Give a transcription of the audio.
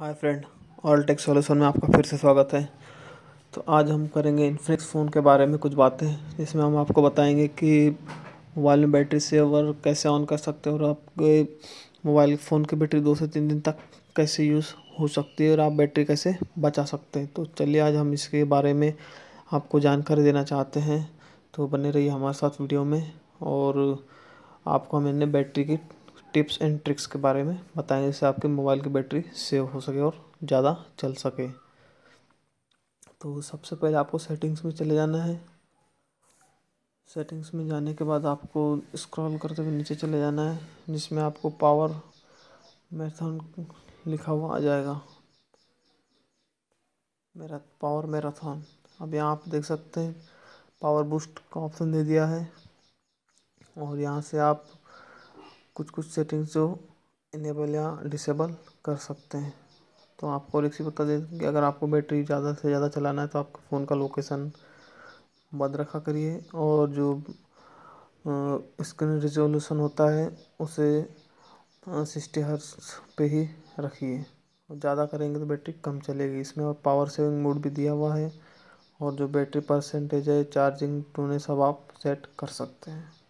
हाय friend all tech solution में आपका फिर से स्वागत है तो आज हम करेंगे इन्फिनिक्स फ़ोन के बारे में कुछ बातें जिसमें हम आपको बताएंगे कि मोबाइल में बैटरी सेवर कैसे ऑन कर सकते हैं और आपके मोबाइल फ़ोन की बैटरी दो से तीन दिन तक कैसे यूज़ हो सकती है और आप बैटरी कैसे बचा सकते हैं तो चलिए आज हम इसके बारे में आपको जानकारी देना चाहते हैं तो बने रहिए हमारे साथ वीडियो में और आपको हम इन्हें बैटरी की टिप्स एंड ट्रिक्स के बारे में बताएंगे जिससे आपके मोबाइल की बैटरी सेव हो सके और ज़्यादा चल सके तो सबसे पहले आपको सेटिंग्स में चले जाना है सेटिंग्स में जाने के बाद आपको स्क्रॉल करते हुए नीचे चले जाना है जिसमें आपको पावर मैराथन लिखा हुआ आ जाएगा मेरा पावर मैराथन अब यहाँ आप देख सकते हैं पावर बूस्ट का ऑप्शन दे दिया है और यहाँ से आप कुछ कुछ सेटिंग्स जो इनेबल या डिसेबल कर सकते हैं तो आपको और एक सी बता दें कि अगर आपको बैटरी ज़्यादा से ज़्यादा चलाना है तो आपके फ़ोन का लोकेसन बंद रखा करिए और जो स्क्रीन रिजोल्यूशन होता है उसे सिक्सटी हर्ट्स पे ही रखिए ज़्यादा करेंगे तो बैटरी कम चलेगी इसमें और पावर सेविंग मोड भी दिया हुआ है और जो बैटरी परसेंटेज है चार्जिंग टूने सब आप सेट कर सकते हैं